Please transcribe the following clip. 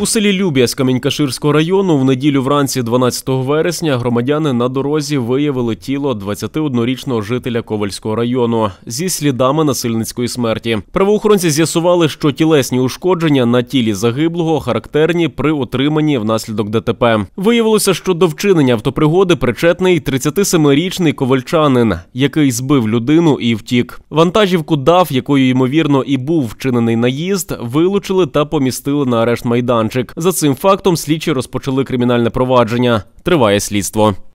У селі Любія з Камінькаширського району в неділю вранці 12 вересня громадяни на дорозі виявили тіло 21-річного жителя Ковальського району зі слідами насильницької смерті. Правоохоронці з'ясували, що тілесні ушкодження на тілі загиблого характерні при отриманні внаслідок ДТП. Виявилося, що до вчинення автопригоди причетний 37-річний ковальчанин, який збив людину і втік. Вантажівку дав, якою ймовірно і був вчинений наїзд, вилучили та помістили на арешт майдан майданчик. За цим фактом слідчі розпочали кримінальне провадження. Триває слідство.